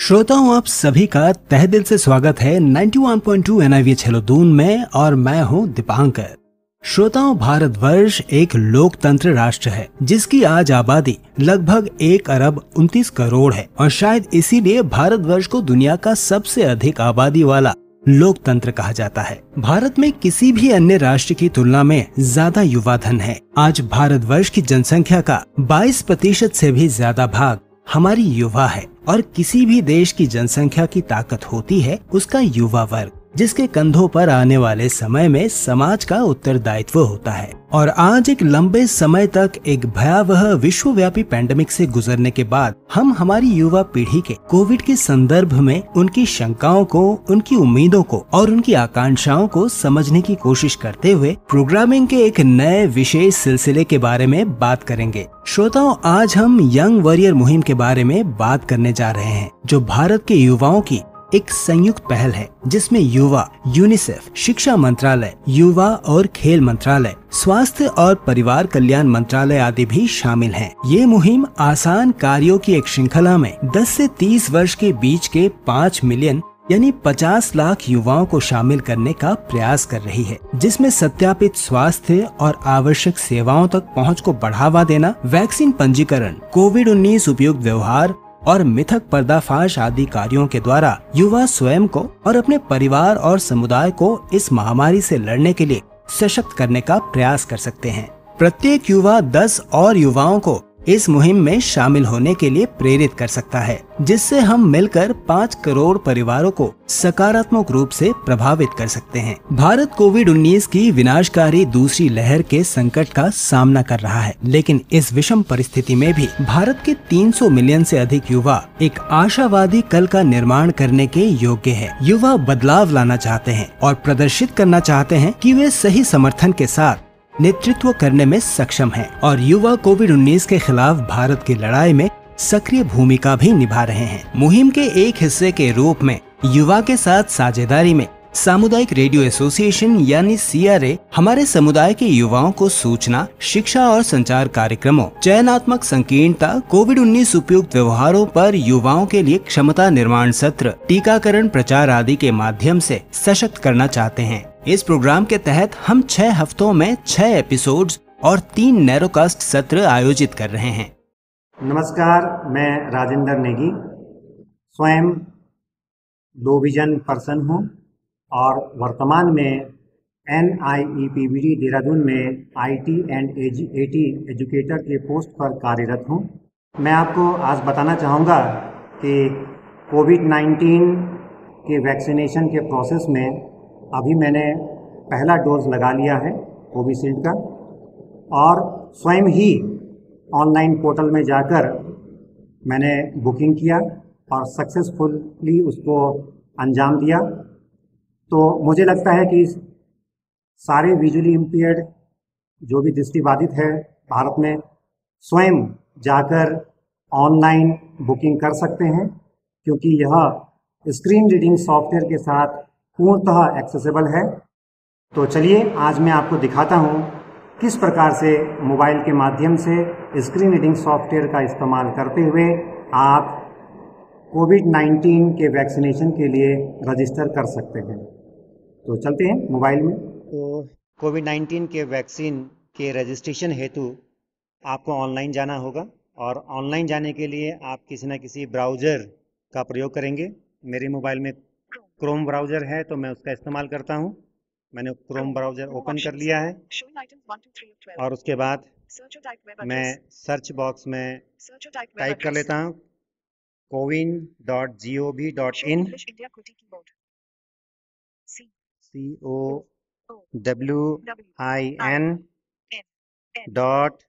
श्रोताओं आप सभी का तह दिल से स्वागत है 91.2 एनआईवीएच हेलो में और मैं हूं दीपांकर श्रोताओं भारतवर्ष एक लोकतंत्र राष्ट्र है जिसकी आज आबादी लगभग एक अरब उनतीस करोड़ है और शायद इसीलिए भारतवर्ष को दुनिया का सबसे अधिक आबादी वाला लोकतंत्र कहा जाता है भारत में किसी भी अन्य राष्ट्र की तुलना में ज्यादा युवा धन है आज भारतवर्ष की जनसंख्या का 22 प्रतिशत से भी ज्यादा भाग हमारी युवा है और किसी भी देश की जनसंख्या की ताकत होती है उसका युवा वर्ग जिसके कंधों पर आने वाले समय में समाज का उत्तरदायित्व होता है और आज एक लंबे समय तक एक भयावह विश्वव्यापी पैंडेमिक से गुजरने के बाद हम हमारी युवा पीढ़ी के कोविड के संदर्भ में उनकी शंकाओं को उनकी उम्मीदों को और उनकी आकांक्षाओं को समझने की कोशिश करते हुए प्रोग्रामिंग के एक नए विशेष सिलसिले के बारे में बात करेंगे श्रोताओं आज हम यंग वॉरियर मुहिम के बारे में बात करने जा रहे हैं जो भारत के युवाओं की एक संयुक्त पहल है जिसमें युवा यूनिसेफ शिक्षा मंत्रालय युवा और खेल मंत्रालय स्वास्थ्य और परिवार कल्याण मंत्रालय आदि भी शामिल हैं। ये मुहिम आसान कार्यों की एक श्रृंखला में 10 से 30 वर्ष के बीच के 5 मिलियन यानी 50 लाख युवाओं को शामिल करने का प्रयास कर रही है जिसमें सत्यापित स्वास्थ्य और आवश्यक सेवाओं तक पहुंच को बढ़ावा देना वैक्सीन पंजीकरण कोविड 19 उपयुक्त व्यवहार और मिथक पर्दाफाश आदि कार्यों के द्वारा युवा स्वयं को और अपने परिवार और समुदाय को इस महामारी से लड़ने के लिए सशक्त करने का प्रयास कर सकते हैं प्रत्येक युवा 10 और युवाओं को इस मुहिम में शामिल होने के लिए प्रेरित कर सकता है जिससे हम मिलकर पाँच करोड़ परिवारों को सकारात्मक रूप से प्रभावित कर सकते हैं भारत कोविड 19 की विनाशकारी दूसरी लहर के संकट का सामना कर रहा है लेकिन इस विषम परिस्थिति में भी भारत के 300 मिलियन से अधिक युवा एक आशावादी कल का निर्माण करने के योग्य है युवा बदलाव लाना चाहते हैं और प्रदर्शित करना चाहते हैं कि वे सही समर्थन के साथ नेतृत्व करने में सक्षम हैं और युवा कोविड 19 के खिलाफ भारत की लड़ाई में सक्रिय भूमिका भी निभा रहे हैं मुहिम के एक हिस्से के रूप में युवा के साथ साझेदारी में सामुदायिक रेडियो एसोसिएशन यानी सी हमारे समुदाय के युवाओं को सूचना शिक्षा और संचार कार्यक्रमों चयनात्मक संकीर्णता कोविड 19 उपयुक्त व्यवहारों पर युवाओं के लिए क्षमता निर्माण सत्र टीकाकरण प्रचार आदि के माध्यम से सशक्त करना चाहते हैं इस प्रोग्राम के तहत हम छह हफ्तों में छह एपिसोड और तीन नैरोकास्ट सत्र आयोजित कर रहे हैं नमस्कार मैं राजेंद्र नेगी स्वयं लो विजन पर्सन हूँ और वर्तमान में N I E P B D Dehradun में I T and A T educator के पोस्ट पर कार्यरत हूँ मैं आपको आज बताना चाहूँगा कि कोविड 19 के वैक्सीनेशन के प्रोसेस में अभी मैंने पहला डोज लगा लिया है कोविशील्ड का और स्वयं ही ऑनलाइन पोर्टल में जाकर मैंने बुकिंग किया और सक्सेसफुली उसको अंजाम दिया तो मुझे लगता है कि सारे विजुअली इम्पेयर्ड जो भी दृष्टिबाधित है भारत में स्वयं जाकर ऑनलाइन बुकिंग कर सकते हैं क्योंकि यह स्क्रीन रीडिंग सॉफ्टवेयर के साथ पूर्णतः एक्सेसिबल है तो चलिए आज मैं आपको दिखाता हूँ किस प्रकार से मोबाइल के माध्यम से स्क्रीन रीडिंग सॉफ्टवेयर का इस्तेमाल करते हुए आप कोविड 19 के वैक्सीनेशन के लिए रजिस्टर कर सकते हैं तो चलते हैं मोबाइल में तो कोविड नाइन्टीन के वैक्सीन के रजिस्ट्रेशन हेतु आपको ऑनलाइन जाना होगा और ऑनलाइन जाने के लिए आप किसी न किसी ब्राउज़र का प्रयोग करेंगे मेरे मोबाइल में क्रोम ब्राउज़र है तो मैं उसका इस्तेमाल करता हूँ मैंने क्रोम ब्राउज़र ओपन कर लिया है और उसके बाद मैं सर्च बॉक्स में टाइप कर लेता हूँ CoWIN dot G O V dot in C O W I N dot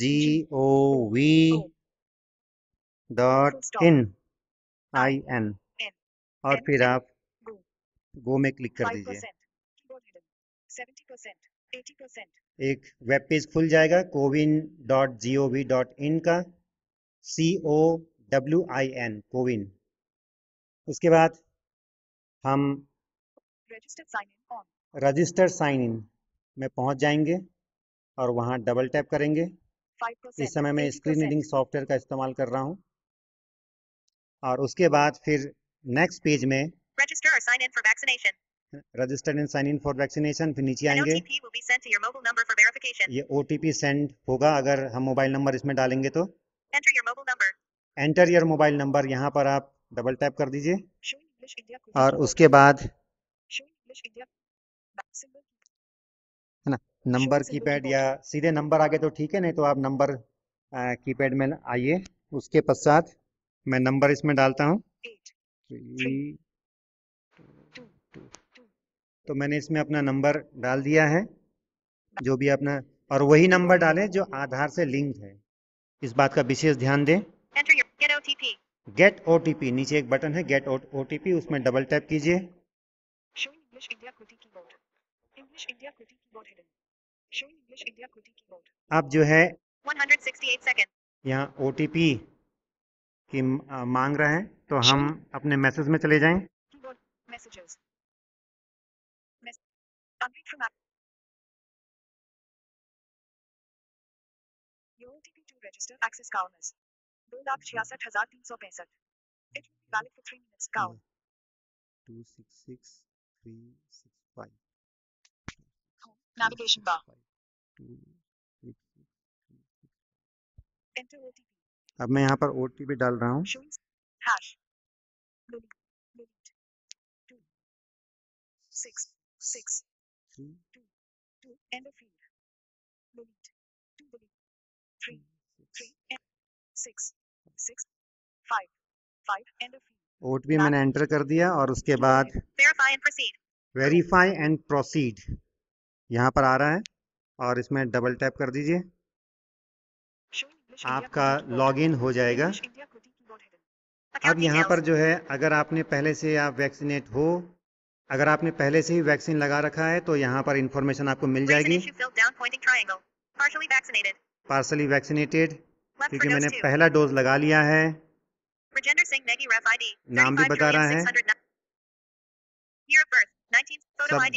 G O V dot in I N और फिर आप गो में क्लिक कर दीजिए एक वेब पेज खुल जाएगा CoWIN dot G O V dot in का C O W I N CoWIN उसके बाद हम register sign in on register sign in में पहुंच जाएंगे और वहां डबल टैप करेंगे इस समय मैं स्क्रीन रीडिंग सॉफ्टवेयर का इस्तेमाल कर रहा हूं और उसके बाद फिर नेक्स्ट पेज में register sign in for vaccination register and sign in for vaccination फिर नीचे आएंगे ये ओ सेंड होगा अगर हम मोबाइल नंबर इसमें डालेंगे तो एंटर योर मोबाइल नंबर यहाँ पर आप डबल टैप कर दीजिए और उसके बाद है ना नंबर पैड या सीधे नंबर आगे तो ठीक है नहीं तो आप नंबर की पैड में आइए उसके पश्चात मैं नंबर इसमें डालता हूँ तो मैंने इसमें अपना नंबर डाल दिया है जो भी अपना और वही नंबर डालें जो आधार से लिंक है इस बात का विशेष ध्यान दें गेट ओ गेट पी नीचे एक बटन है गेट ओ उसमें डबल टैप कीजिए English India Kuti keyboard. English India Kuti keyboard hidden. Show English India Kuti keyboard. अब जो है 168 सेकंड यहाँ ओ की मांग रहे हैं तो हम अपने मैसेज में चले जाएं messages register access cow is दो लाख छियासठ हजार तीन सौ पैंसठ it valid for three minutes count to three six five. Home navigation bar. Two six six three six. Enter OTP. अब मैं यहाँ पर ओ डाल रहा हूँ six six three two two end of field delete two delete three three end six six five five end of field ओ भी मैंने enter कर दिया और उसके बाद वेरीफाई एंड प्रोसीड यहाँ पर आ रहा है और इसमें डबल टैप कर दीजिए आपका लॉगिन हो जाएगा अब यहाँ पर जो है अगर आपने पहले से आप वैक्सीनेट हो अगर आपने पहले से ही वैक्सीन लगा रखा है तो यहाँ पर इंफॉर्मेशन आपको मिल जाएगी पार्सली वैक्सीनेटेड क्योंकि मैंने पहला डोज लगा लिया है नाम भी बता रहा है सब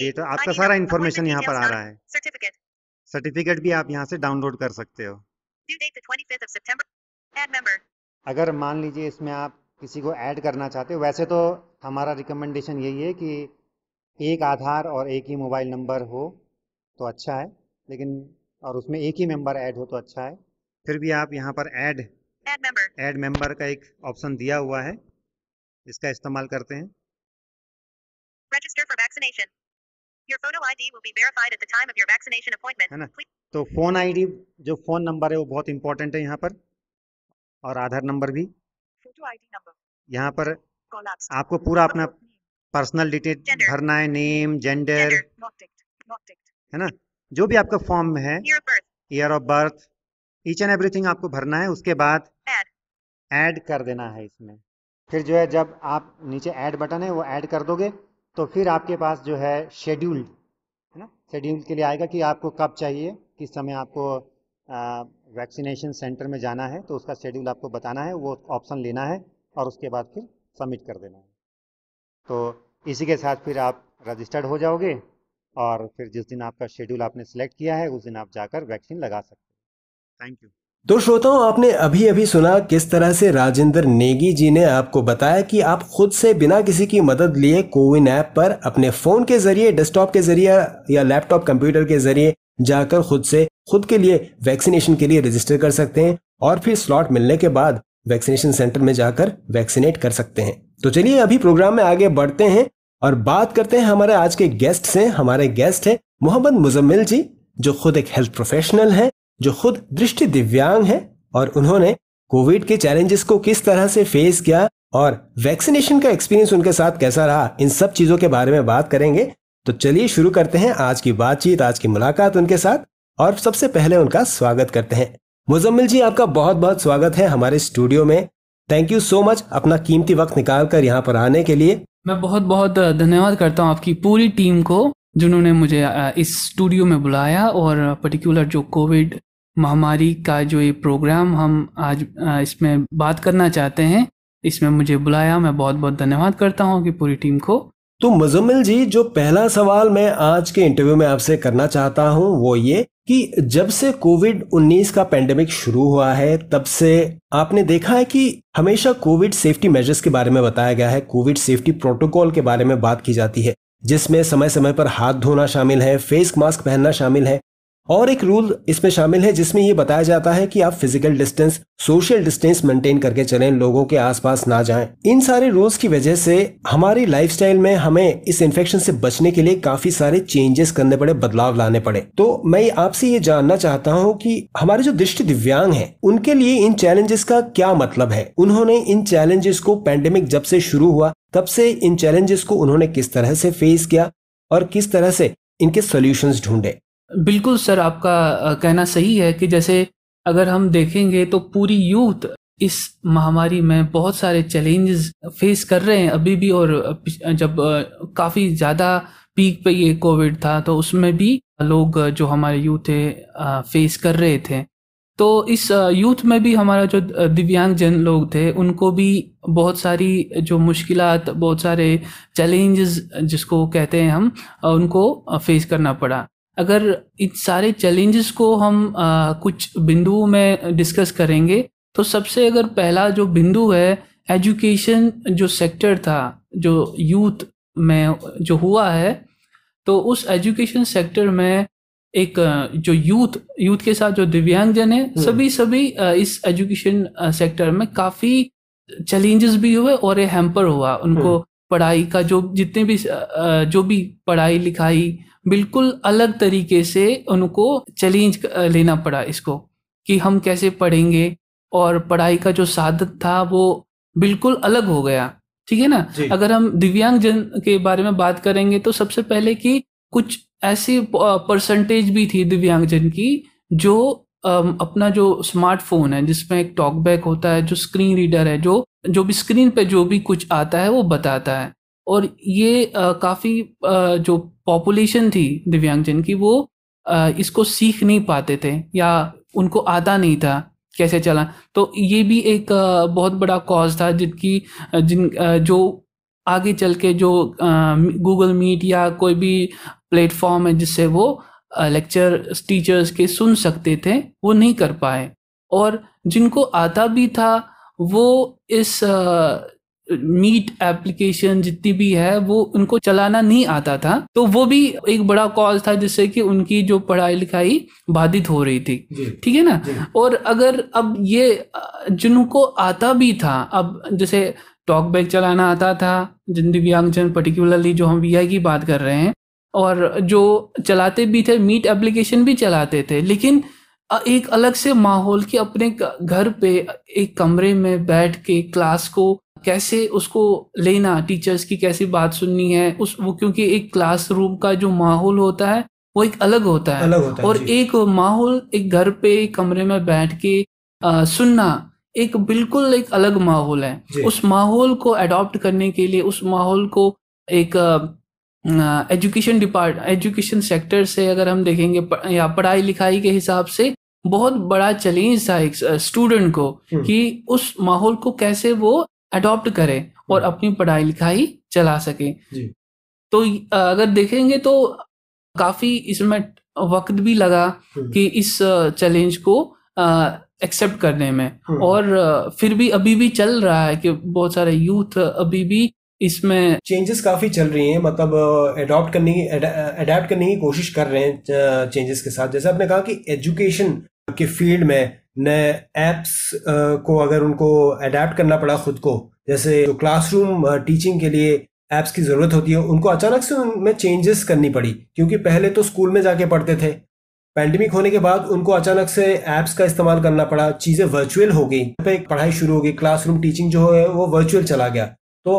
डेटा आपका सारा इन्फॉर्मेशन यहाँ पर आ रहा है सर्टिफिकेट सर्टिफिकेट भी आप यहाँ से डाउनलोड कर सकते हो अगर मान लीजिए इसमें आप किसी को ऐड करना चाहते हो वैसे तो हमारा रिकमेंडेशन यही है कि एक आधार और एक ही मोबाइल नंबर हो तो अच्छा है लेकिन और उसमें एक ही मेंबर ऐड हो तो अच्छा है फिर भी आप यहाँ पर ऐड एड मेंबर का एक ऑप्शन दिया हुआ है इसका इस्तेमाल करते हैं है ना तो फोन आईडी जो फोन नंबर है वो बहुत इंपॉर्टेंट है यहाँ पर और आधार नंबर भी फोटो आईडी नंबर यहाँ पर आपको पूरा अपना पर्सनल डिटेल भरना है नेम जेंडर है ना जो भी आपका फॉर्म है year of birth each and everything आपको भरना है उसके बाद ऐड कर देना है इसमें फिर जो है जब आप नीचे ऐड बटन है वो ऐड कर दोगे तो फिर आपके पास जो है शेड्यूल्ड है ना शेड्यूल के लिए आएगा कि आपको कब चाहिए किस समय आपको वैक्सीनेशन सेंटर में जाना है तो उसका शेड्यूल आपको बताना है वो ऑप्शन लेना है और उसके बाद फिर सबमिट कर देना है तो इसी के साथ फिर आप रजिस्टर्ड हो जाओगे और फिर जिस दिन आपका शेड्यूल आपने सेलेक्ट किया है उस दिन आप जाकर वैक्सीन लगा सकते हैं थैंक यू तो श्रोताओं आपने अभी अभी सुना किस तरह से राजेंद्र नेगी जी ने आपको बताया कि आप खुद से बिना किसी की मदद लिए कोविन ऐप पर अपने फ़ोन के ज़रिए डेस्कटॉप के ज़रिए या लैपटॉप कंप्यूटर के ज़रिए जाकर खुद से खुद के लिए वैक्सीनेशन के लिए रजिस्टर कर सकते हैं और फिर स्लॉट मिलने के बाद वैक्सीनेशन सेंटर में जाकर वैक्सीनेट कर सकते हैं तो चलिए अभी प्रोग्राम में आगे बढ़ते हैं और बात करते हैं हमारे आज के गेस्ट से हमारे गेस्ट है मोहम्मद मुजम्मिल जी जो खुद एक हेल्थ प्रोफेशनल हैं जो खुद दृष्टि दिव्यांग है और उन्होंने कोविड के चैलेंजेस को किस तरह से फेस किया और वैक्सीनेशन का एक्सपीरियंस उनके साथ कैसा रहा इन सब चीजों के बारे में बात करेंगे तो चलिए शुरू करते हैं आज की बातचीत आज की मुलाकात उनके साथ और सबसे पहले उनका स्वागत करते हैं मुजम्मिल जी आपका बहुत बहुत स्वागत है हमारे स्टूडियो में थैंक यू सो मच अपना कीमती वक्त निकाल कर यहाँ पर आने के लिए मैं बहुत बहुत धन्यवाद करता हूँ आपकी पूरी टीम को जिन्होंने मुझे इस स्टूडियो में बुलाया और पर्टिकुलर जो कोविड महामारी का जो ये प्रोग्राम हम आज इसमें बात करना चाहते हैं इसमें मुझे बुलाया मैं बहुत बहुत धन्यवाद करता हूँ कि पूरी टीम को तो मुजम्मिल जी जो पहला सवाल मैं आज के इंटरव्यू में आपसे करना चाहता हूँ वो ये कि जब से कोविड 19 का पेंडेमिक शुरू हुआ है तब से आपने देखा है कि हमेशा कोविड सेफ्टी मेजर्स के बारे में बताया गया है कोविड सेफ्टी प्रोटोकॉल के बारे में बात की जाती है जिसमें समय समय पर हाथ धोना शामिल है फेस मास्क पहनना शामिल है और एक रूल इसमें शामिल है जिसमें यह बताया जाता है कि आप physical distance social distance maintain करके चलें लोगों के आसपास ना जाएं इन सारे रूल्स की वजह से हमारी लाइफस्टाइल में हमें इस इन्फेक्शन से बचने के लिए काफी सारे चेंजेस करने पड़े बदलाव लाने पड़े तो मैं आपसे ये जानना चाहता हूँ की हमारे जो दृष्टि दिव्यांग है उनके लिए इन चैलेंजेस का क्या मतलब है उन्होंने इन चैलेंजेस को पैंडेमिक जब से शुरू हुआ तब से इन चैलेंजेस को उन्होंने किस तरह से फेस किया और किस तरह से इनके सोल्यूशन ढूंढे बिल्कुल सर आपका कहना सही है कि जैसे अगर हम देखेंगे तो पूरी यूथ इस महामारी में बहुत सारे चैलेंजेस फेस कर रहे हैं अभी भी और जब काफ़ी ज़्यादा पीक पे ये कोविड था तो उसमें भी लोग जो हमारे यूथ थे फेस कर रहे थे तो इस यूथ में भी हमारा जो दिव्यांग जन लोग थे उनको भी बहुत सारी जो मुश्किल बहुत सारे चैलेंजेस जिसको कहते हैं हम उनको फेस करना पड़ा अगर इन सारे चैलेंजेस को हम आ, कुछ बिंदुओं में डिस्कस करेंगे तो सबसे अगर पहला जो बिंदु है एजुकेशन जो सेक्टर था जो यूथ में जो हुआ है तो उस एजुकेशन सेक्टर में एक जो यूथ यूथ के साथ जो दिव्यांगजन है हम्म। सभी सभी इस एजुकेशन सेक्टर में काफी चैलेंजेस भी हुए और ये हैम्पर हुआ उनको हम्म। पढ़ाई का जो जितने भी जो भी पढ़ाई लिखाई बिल्कुल अलग तरीके से उनको चैलेंज लेना पड़ा इसको कि हम कैसे पढ़ेंगे और पढ़ाई का जो साधक था वो बिल्कुल अलग हो गया ठीक है ना अगर हम दिव्यांग जन के बारे में बात करेंगे तो सबसे पहले कि कुछ ऐसी परसेंटेज भी थी दिव्यांग जन की जो अपना जो स्मार्टफोन है जिसमें एक टॉकबैक होता है जो स्क्रीन रीडर है जो जो भी स्क्रीन पे जो भी कुछ आता है वो बताता है और ये काफ़ी जो पॉपुलेशन थी दिव्यांगजन की वो इसको सीख नहीं पाते थे या उनको आता नहीं था कैसे चला तो ये भी एक बहुत बड़ा कॉज था जिनकी जिन जो आगे चल के जो गूगल मीट या कोई भी प्लेटफॉर्म है जिससे वो लेक्चर टीचर्स के सुन सकते थे वो नहीं कर पाए और जिनको आता भी था वो इस मीट एप्लीकेशन जितनी भी है वो उनको चलाना नहीं आता था तो वो भी एक बड़ा कॉज था जिससे कि उनकी जो पढ़ाई लिखाई बाधित हो रही थी ठीक है ना और अगर अब ये जिनको आता भी था अब जैसे टॉक बैग चलाना आता था जिन दिव्यांगजन पर्टिकुलरली जो हम वी की बात कर रहे हैं और जो चलाते भी थे मीट एप्लीकेशन भी चलाते थे लेकिन एक अलग से माहौल के अपने घर पे एक कमरे में बैठ के क्लास को कैसे उसको लेना टीचर्स की कैसी बात सुननी है उस वो क्योंकि एक क्लासरूम का जो माहौल होता है वो एक अलग होता है अलग होता है और एक माहौल एक घर पे कमरे में बैठ के आ, सुनना एक बिल्कुल एक अलग माहौल है उस माहौल को अडॉप्ट करने के लिए उस माहौल को एक एजुकेशन डिपार्ट एजुकेशन सेक्टर से अगर हम देखेंगे प, या पढ़ाई लिखाई के हिसाब से बहुत बड़ा चैलेंज था एक स्टूडेंट को हम्म। कि उस माहौल को कैसे वो अडॉप्ट करें और अपनी पढ़ाई लिखाई चला सके तो अगर देखेंगे तो काफी इसमें वक्त भी लगा हम्म। कि इस चैलेंज को एक्सेप्ट करने में हम्म। और फिर भी अभी भी चल रहा है कि बहुत सारे यूथ अभी भी इसमें चेंजेस काफ़ी चल रही हैं मतलब एडॉप्ट करने की अडेप्ट करने की कोशिश कर रहे हैं चेंजेस के साथ जैसे आपने कहा कि एजुकेशन के फील्ड में नए ऐप्स को अगर उनको अडेप्ट करना पड़ा खुद को जैसे जो क्लासरूम टीचिंग के लिए एप्स की ज़रूरत होती है उनको अचानक से उनमें चेंजेस करनी पड़ी क्योंकि पहले तो स्कूल में जाके पढ़ते थे पैंडमिक होने के बाद उनको अचानक से एप्स का इस्तेमाल करना पड़ा चीज़ें वर्चुअल हो गई पे पढ़ाई शुरू हो गई क्लासरूम टीचिंग जो है वो वर्चुअल चला गया तो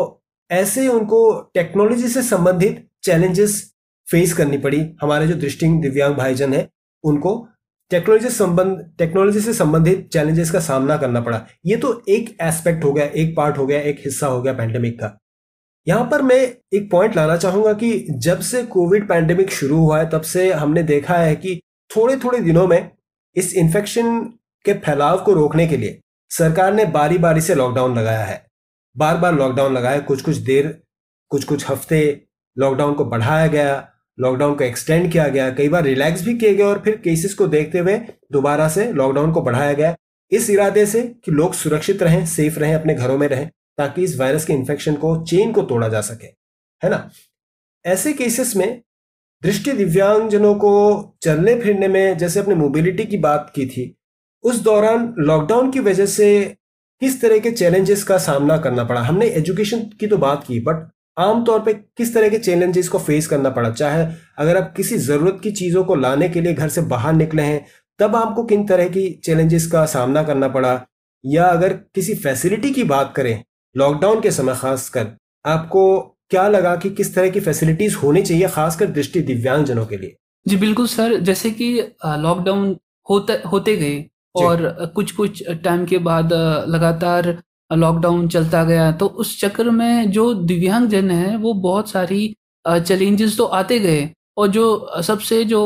ऐसे उनको टेक्नोलॉजी से संबंधित चैलेंजेस फेस करनी पड़ी हमारे जो दृष्टि दिव्यांग भाईजन है उनको टेक्नोलॉजी संबंध टेक्नोलॉजी से संबंधित चैलेंजेस का सामना करना पड़ा ये तो एक एस्पेक्ट हो गया एक पार्ट हो गया एक हिस्सा हो गया पैंडेमिक का यहाँ पर मैं एक पॉइंट लाना चाहूंगा कि जब से कोविड पैंडेमिक शुरू हुआ है तब से हमने देखा है कि थोड़े थोड़े दिनों में इस इन्फेक्शन के फैलाव को रोकने के लिए सरकार ने बारी बारी से लॉकडाउन लगाया है बार बार लॉकडाउन लगाया कुछ कुछ देर कुछ कुछ हफ्ते लॉकडाउन को बढ़ाया गया लॉकडाउन को एक्सटेंड किया गया कई बार रिलैक्स भी किए गए और फिर केसेस को देखते हुए दोबारा से लॉकडाउन को बढ़ाया गया इस इरादे से कि लोग सुरक्षित रहें सेफ रहें अपने घरों में रहें ताकि इस वायरस के इन्फेक्शन को चेन को तोड़ा जा सके है ना ऐसे केसेस में दृष्टि दिव्यांगजनों को चलने फिरने में जैसे अपने मोबिलिटी की बात की थी उस दौरान लॉकडाउन की वजह से किस तरह के चैलेंजेस का सामना करना पड़ा हमने एजुकेशन की तो बात की बट आमतौर पे किस तरह के चैलेंजेस को फेस करना पड़ा चाहे अगर आप किसी ज़रूरत की चीज़ों को लाने के लिए घर से बाहर निकले हैं तब आपको किन तरह की चैलेंजेस का सामना करना पड़ा या अगर किसी फैसिलिटी की बात करें लॉकडाउन के समय खासकर आपको क्या लगा कि किस तरह की फैसिलिटीज़ होनी चाहिए खासकर दृष्टि दिव्यांगजनों के लिए जी बिल्कुल सर जैसे कि लॉकडाउन होते होते गए और कुछ कुछ टाइम के बाद लगातार लॉकडाउन चलता गया तो उस चक्र में जो दिव्यांग जन है वो बहुत सारी चैलेंजेस तो आते गए और जो सबसे जो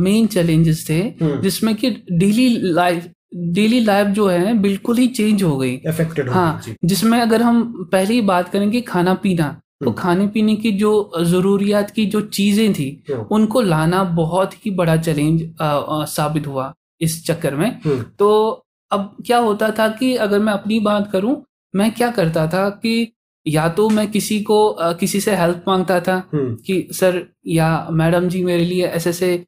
मेन चैलेंजेस थे हम्म। जिसमें कि डेली लाइफ डेली लाइफ जो है बिल्कुल ही चेंज हो गई अफेक्टेड हाँ जिसमें अगर हम पहली बात करेंगे खाना पीना तो हम्म। खाने पीने की जो जरूरियात की जो चीजें थी हम्म। उनको लाना बहुत ही बड़ा चैलेंज साबित हुआ इस चक्कर में तो अब क्या होता था कि अगर मैं अपनी बात करूं मैं क्या करता था कि या तो मैं किसी को किसी से हेल्प मांगता था हम्म। कि सर या मैडम जी मेरे लिए ऐसे ऐसे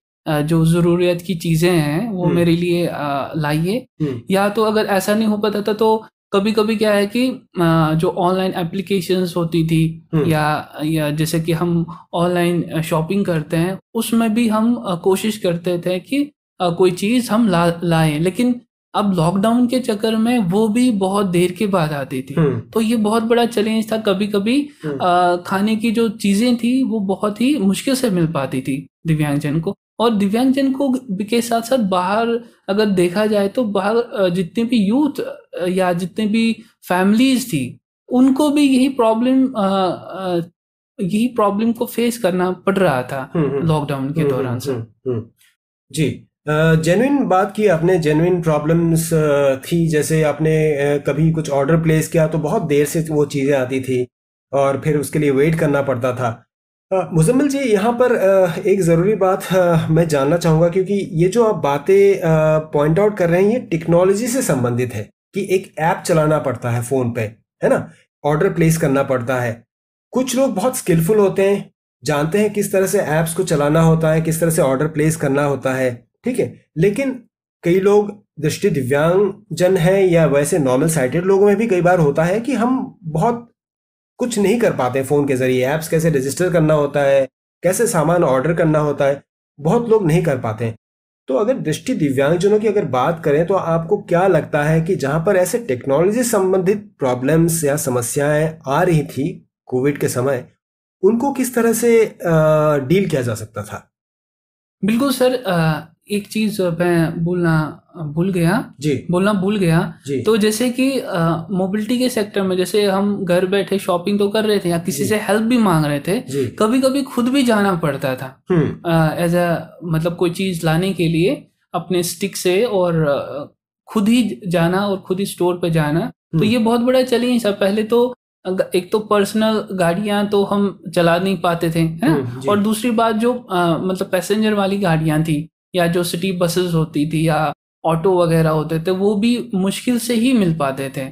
जो जरूरत की चीजें हैं वो हम्म। मेरे लिए लाइए हम्म। या तो अगर ऐसा नहीं हो पाता था तो कभी कभी क्या है कि जो ऑनलाइन एप्लीकेशन होती थी या या जैसे कि हम ऑनलाइन शॉपिंग करते हैं उसमें भी हम कोशिश करते थे कि कोई चीज हम ला लाएं लेकिन अब लॉकडाउन के चक्कर में वो भी बहुत देर के बाद आती थी हम्म। तो ये बहुत बड़ा चैलेंज था कभी कभी आ, खाने की जो चीजें थी वो बहुत ही मुश्किल से मिल पाती थी दिव्यांगजन को और दिव्यांगजन को के साथ साथ बाहर अगर देखा जाए तो बाहर जितने भी यूथ या जितने भी फैमिलीज थी उनको भी यही प्रॉब्लम यही प्रॉब्लम को फेस करना पड़ रहा था लॉकडाउन हम्म, हम्म। के दौरान सर जी जेनुइन बात की आपने जेनुइन प्रॉब्लम्स थी जैसे आपने कभी कुछ ऑर्डर प्लेस किया तो बहुत देर से वो चीज़ें आती थी और फिर उसके लिए वेट करना पड़ता था मुजम्मिल जी यहाँ पर एक ज़रूरी बात मैं जानना चाहूँगा क्योंकि ये जो आप बातें पॉइंट आउट कर रहे हैं ये टेक्नोलॉजी से संबंधित है कि एक ऐप चलाना पड़ता है फ़ोन पे है ना ऑर्डर प्लेस करना पड़ता है कुछ लोग बहुत स्किलफुल होते हैं जानते हैं किस तरह से ऐप्स को चलाना होता है किस तरह से ऑर्डर प्लेस करना होता है ठीक है लेकिन कई लोग दृष्टि दिव्यांग जन है या वैसे नॉर्मल साइटेड लोगों में भी कई बार होता है कि हम बहुत कुछ नहीं कर पाते फ़ोन के ज़रिए ऐप्स कैसे रजिस्टर करना होता है कैसे सामान ऑर्डर करना होता है बहुत लोग नहीं कर पाते हैं तो अगर दृष्टि दिव्यांगजनों की अगर बात करें तो आपको क्या लगता है कि जहां पर ऐसे टेक्नोलॉजी संबंधित प्रॉब्लम्स या समस्याएं आ रही थी कोविड के समय उनको किस तरह से डील किया जा सकता था बिल्कुल सर एक चीज मैं बोलना भूल गया जी बोलना भूल गया जी तो जैसे कि मोबिलिटी के सेक्टर में जैसे हम घर बैठे शॉपिंग तो कर रहे थे या किसी से हेल्प भी मांग रहे थे कभी कभी खुद भी जाना पड़ता था एज हम्म। अ मतलब कोई चीज लाने के लिए अपने स्टिक से और खुद ही जाना और खुद ही स्टोर पे जाना तो हम्म। ये बहुत बड़ा चैलेंज था पहले तो एक तो पर्सनल गाड़ियां तो हम चला नहीं पाते थे है हम्म, और दूसरी बात जो आ, मतलब पैसेंजर वाली गाड़ियां थी या जो सिटी बसेस होती थी या ऑटो वगैरह होते थे वो भी मुश्किल से ही मिल पाते थे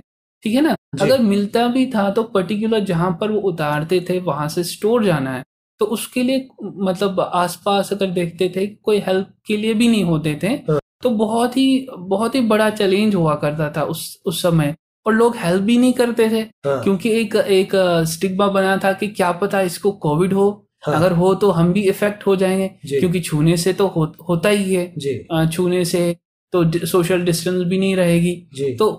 ठीक है ना अगर मिलता भी था तो पर्टिकुलर जहाँ पर वो उतारते थे वहां से स्टोर जाना है तो उसके लिए मतलब आसपास अगर देखते थे कोई हेल्प के लिए भी नहीं होते थे हाँ। तो बहुत ही बहुत ही बड़ा चैलेंज हुआ करता था उस उस समय और लोग हेल्प भी नहीं करते थे हाँ। क्योंकि एक एक स्टिग्मा बना था कि क्या पता इसको कोविड हो हाँ। अगर हो तो हम भी इफेक्ट हो जाएंगे क्योंकि छूने से तो हो, होता ही है छूने से तो सोशल डिस्टेंस भी नहीं रहेगी तो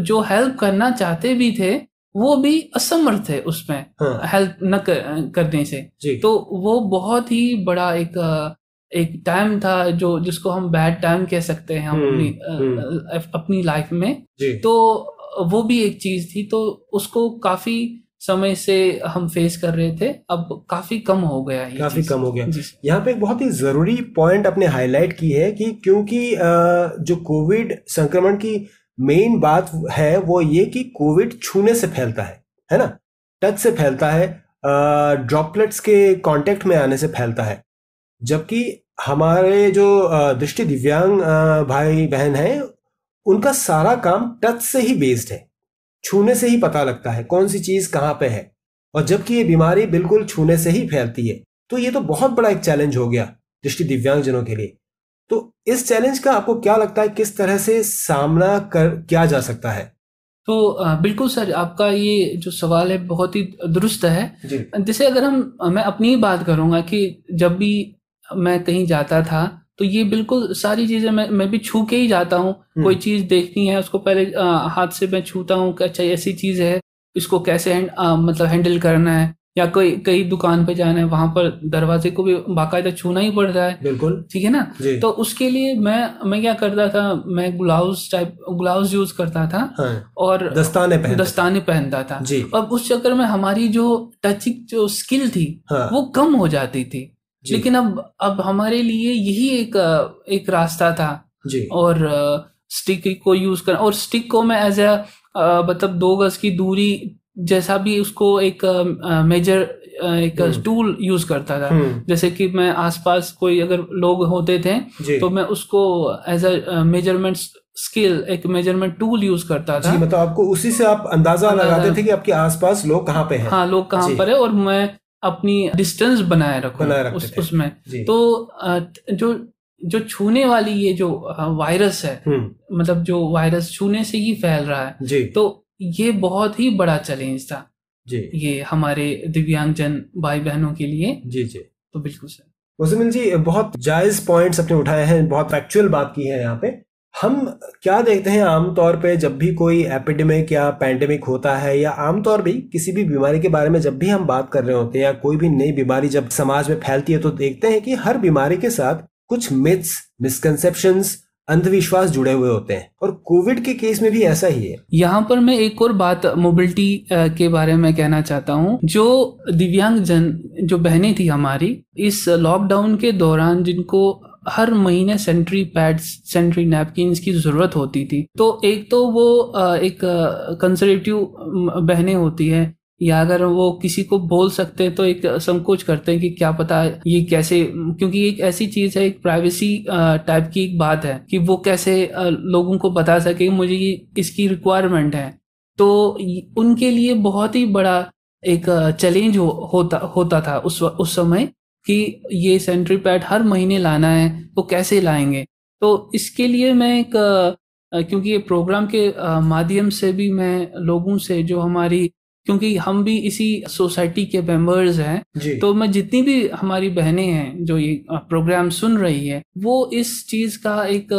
जो हेल्प करना चाहते भी थे वो भी असमर्थ है उसमें हाँ। हेल्प न कर, करने से तो वो बहुत ही बड़ा एक एक टाइम था जो जिसको हम बैड टाइम कह सकते हैं हम हम्म, अपनी हुँ, हम्म। अपनी लाइफ में तो वो भी एक चीज थी तो उसको काफी समय से हम फेस कर रहे थे अब काफी कम हो गया है काफी कम हो गया यहाँ पे एक बहुत ही जरूरी पॉइंट आपने हाईलाइट की है कि क्योंकि जो कोविड संक्रमण की मेन बात है वो ये कि कोविड छूने से फैलता है है ना टच से फैलता है ड्रॉपलेट्स के कांटेक्ट में आने से फैलता है जबकि हमारे जो दृष्टि दिव्यांग भाई बहन हैं उनका सारा काम टच से ही बेस्ड है छूने से ही पता लगता है कौन सी चीज कहाँ पे है और जबकि ये बीमारी बिल्कुल छूने से ही फैलती है तो ये तो बहुत बड़ा एक चैलेंज हो गया दृष्टि दिव्यांगजनों के लिए तो इस चैलेंज का आपको क्या लगता है किस तरह से सामना कर किया जा सकता है तो बिल्कुल सर आपका ये जो सवाल है बहुत ही दुरुस्त है जैसे अगर हम मैं अपनी ही बात करूंगा कि जब भी मैं कहीं जाता था तो ये बिल्कुल सारी चीजें मैं मैं भी छू के ही जाता हूँ हम्म। कोई चीज देखनी है उसको पहले आ, हाथ से मैं छूता हूँ अच्छा ऐसी चीज है इसको कैसे हैं, आ, मतलब हैंडल करना है या कोई कई दुकान पे जाना है वहां पर दरवाजे को भी बाकायदा छूना ही पड़ता है बिल्कुल ठीक है ना तो उसके लिए मैं मैं क्या करता था मैं ग्लाउज टाइप ग्लाउज यूज करता था हाँ, और दस्ताने पहन दस्ताने पहनता था जी अब उस चक्कर में हमारी जो टचिंग जो स्किल थी हाँ, वो कम हो जाती थी लेकिन अब अब हमारे लिए यही एक एक रास्ता था जी और स्टिक को यूज करना और स्टिक को मैं एज ए मतलब दो गज की दूरी जैसा भी उसको एक मेजर एक टूल हम्म। यूज करता था हम्म। जैसे कि मैं आसपास कोई अगर लोग होते थे तो मैं उसको एज अ मेजरमेंट स्किल एक मेजरमेंट टूल यूज करता था जी, मतलब आपको उसी से आप अंदाजा लगाते थे कि आपके आसपास लोग कहाँ पे हैं हाँ लोग कहाँ पर है और मैं अपनी डिस्टेंस बनाए रखो उस, उसमें तो जो जो छूने वाली ये जो वायरस है हम्म। मतलब जो वायरस छूने से ही फैल रहा है तो ये बहुत ही बड़ा चैलेंज था जी ये हमारे दिव्यांगजन भाई बहनों के लिए जी जी तो बिल्कुल सर मुसमिन जी बहुत जायज पॉइंट्स अपने उठाए हैं बहुत फैक्चुअल बात की है यहाँ पे हम क्या देखते हैं आमतौर पे जब भी कोई एपिडेमिक या पैंडेमिक होता है या आमतौर भी किसी भी बीमारी के बारे में जब भी हम बात कर रहे होते हैं या कोई भी नई बीमारी जब समाज में फैलती है तो देखते हैं कि हर बीमारी के साथ कुछ मिथ्स मिसकनसेप्शन अंधविश्वास जुड़े हुए होते हैं और कोविड के केस में भी ऐसा ही है यहाँ पर मैं एक और बात मोबिलिटी के बारे में कहना चाहता हूँ जो दिव्यांग जन जो बहनें थी हमारी इस लॉकडाउन के दौरान जिनको हर महीने सेंट्री पैड्स सेंट्री नैपकिन की ज़रूरत होती थी तो एक तो वो एक कंजर्वेटिव बहने होती हैं या अगर वो किसी को बोल सकते हैं तो एक संकोच करते हैं कि क्या पता ये कैसे क्योंकि एक ऐसी चीज है एक प्राइवेसी टाइप की एक बात है कि वो कैसे लोगों को बता सके मुझे ये इसकी रिक्वायरमेंट है तो उनके लिए बहुत ही बड़ा एक चैलेंज हो, होता होता था उस उस समय कि ये सेंट्री पैड हर महीने लाना है वो कैसे लाएंगे तो इसके लिए मैं एक क्योंकि ये प्रोग्राम के माध्यम से भी मैं लोगों से जो हमारी क्योंकि हम भी इसी सोसाइटी के मेंबर्स हैं तो मैं जितनी भी हमारी बहनें हैं जो ये प्रोग्राम सुन रही है वो इस चीज का एक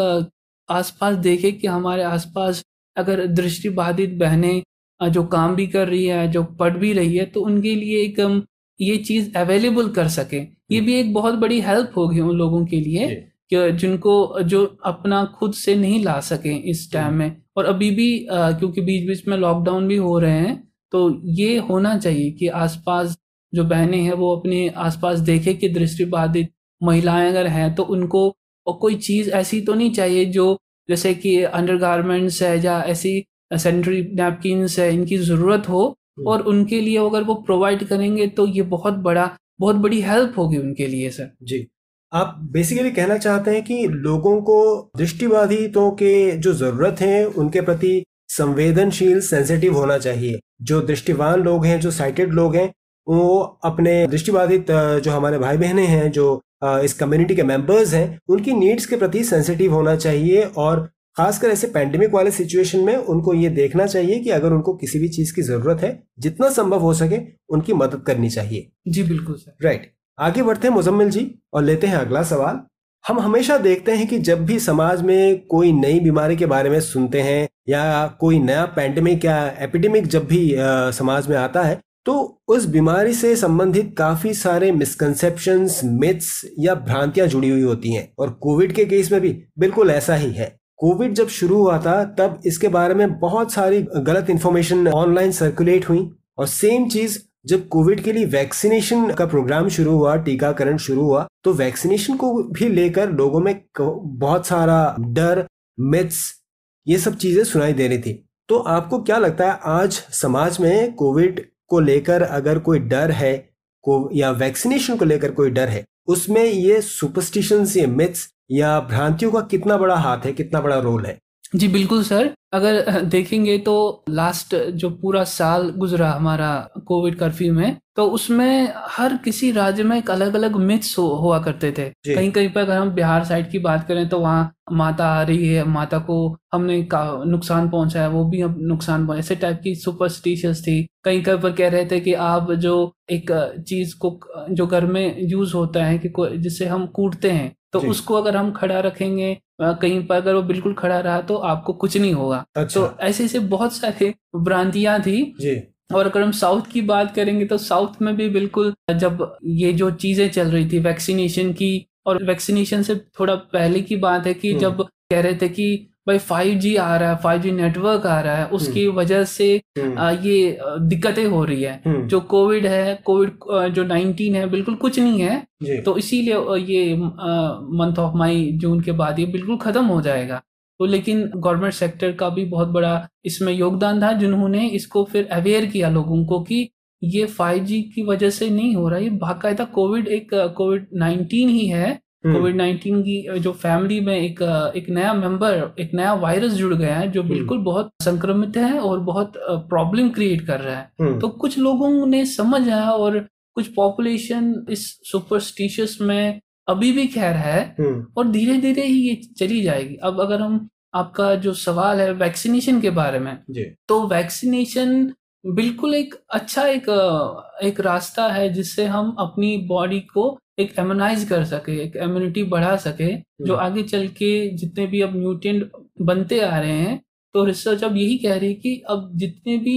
आसपास देखे कि हमारे आसपास अगर दृष्टिबाधित बहनें जो काम भी कर रही है जो पढ़ भी रही है तो उनके लिए एक हम ये चीज अवेलेबल कर सकें ये हम्म। भी एक बहुत बड़ी हेल्प होगी उन लोगों के लिए कि जिनको जो अपना खुद से नहीं ला सके इस टाइम हम्म। में और अभी भी आ, क्योंकि बीच बीच में लॉकडाउन भी हो रहे हैं तो ये होना चाहिए कि आसपास जो बहनें हैं वो अपने आसपास देखे कि दृष्टिबाधित महिलाएं अगर हैं तो उनको और कोई चीज़ ऐसी तो नहीं चाहिए जो जैसे कि गारमेंट्स है या ऐसी सेनेटरी नैपकिन है इनकी ज़रूरत हो हम्म। और उनके लिए अगर वो प्रोवाइड करेंगे तो ये बहुत बड़ा बहुत बड़ी हेल्प होगी उनके लिए सर जी आप बेसिकली कहना चाहते हैं कि लोगों को दृष्टिबाधितों के जो जरूरत है उनके प्रति संवेदनशील सेंसिटिव होना चाहिए जो दृष्टिवान लोग हैं जो साइटेड लोग हैं वो अपने दृष्टिबाधित जो हमारे भाई बहने हैं जो इस कम्युनिटी के मेंबर्स हैं उनकी नीड्स के प्रति सेंसिटिव होना चाहिए और खासकर ऐसे पैंडेमिक वाले सिचुएशन में उनको ये देखना चाहिए कि अगर उनको किसी भी चीज की जरूरत है जितना संभव हो सके उनकी मदद करनी चाहिए जी बिल्कुल सर राइट आगे बढ़ते हैं मुजम्मिल जी और लेते हैं अगला सवाल हम हमेशा देखते हैं कि जब भी समाज में कोई नई बीमारी के बारे में सुनते हैं या कोई नया पैंडेमिक या एपिडेमिक जब भी आ, समाज में आता है तो उस बीमारी से संबंधित काफी सारे मिसकंसेप्शंस मिथ्स या भ्रांतियां जुड़ी हुई होती हैं और कोविड के केस में भी बिल्कुल ऐसा ही है कोविड जब शुरू हुआ था तब इसके बारे में बहुत सारी गलत इन्फॉर्मेशन ऑनलाइन सर्कुलेट हुई और सेम चीज जब कोविड के लिए वैक्सीनेशन का प्रोग्राम शुरू हुआ टीकाकरण शुरू हुआ तो वैक्सीनेशन को भी लेकर लोगों में बहुत सारा डर मिथ्स ये सब चीजें सुनाई दे रही थी तो आपको क्या लगता है आज समाज में कोविड को लेकर अगर कोई डर है को या वैक्सीनेशन को लेकर कोई डर है उसमें ये सुपरस्टिशंस ये मिथ्स या भ्रांतियों का कितना बड़ा हाथ है कितना बड़ा रोल है जी बिल्कुल सर अगर देखेंगे तो लास्ट जो पूरा साल गुजरा हमारा कोविड कर्फ्यू में तो उसमें हर किसी राज्य में एक अलग अलग मिथ्स हुआ करते थे कहीं कहीं पर अगर हम बिहार साइड की बात करें तो वहाँ माता आ रही है माता को हमने का नुकसान पहुंचा है वो भी हम नुकसान पहुंचा ऐसे टाइप की सुपरस्टिशियस थी कहीं कहीं पर कह रहे थे कि आप जो एक चीज को जो घर में यूज होता है कि जिससे हम कूटते हैं तो उसको अगर हम खड़ा रखेंगे कहीं पर अगर वो बिल्कुल खड़ा रहा तो आपको कुछ नहीं होगा अच्छा। तो ऐसे ऐसे बहुत सारे भ्रांतियां थी जी। और अगर हम साउथ की बात करेंगे तो साउथ में भी बिल्कुल जब ये जो चीजें चल रही थी वैक्सीनेशन की और वैक्सीनेशन से थोड़ा पहले की बात है कि हम्म। जब कह रहे थे कि भाई फाइव जी आ रहा है फाइव जी नेटवर्क आ रहा है हम्म। उसकी वजह से हम्म। ये दिक्कतें हो रही हम्म। है जो कोविड है कोविड जो नाइनटीन है बिल्कुल कुछ नहीं है तो इसीलिए ये मंथ ऑफ मई जून के बाद ये बिल्कुल खत्म हो जाएगा तो लेकिन गवर्नमेंट सेक्टर का भी बहुत बड़ा इसमें योगदान था जिन्होंने इसको फिर अवेयर किया लोगों को कि ये 5G की वजह से नहीं हो रहा ये बाकायदा कोविड एक कोविड 19 ही है हम्म। कोविड नाइन्टीन की जो फैमिली में एक एक नया मेंबर एक नया वायरस जुड़ गया है जो हम्म। बिल्कुल बहुत संक्रमित है और बहुत प्रॉब्लम क्रिएट कर रहा है हम्म। तो कुछ लोगों ने समझ है और कुछ पॉपुलेशन इस सुपरस्टिशियस में अभी भी खैर है और धीरे धीरे ही ये चली जाएगी अब अगर हम आपका जो सवाल है वैक्सीनेशन के बारे में तो वैक्सीनेशन बिल्कुल एक अच्छा एक एक रास्ता है जिससे हम अपनी बॉडी को एक एमोनाइज कर सके एक इम्यूनिटी बढ़ा सके जो हम्म। आगे चल के जितने भी अब म्यूटेंट बनते आ रहे हैं तो रिसर्च अब यही कह रही है कि अब जितने भी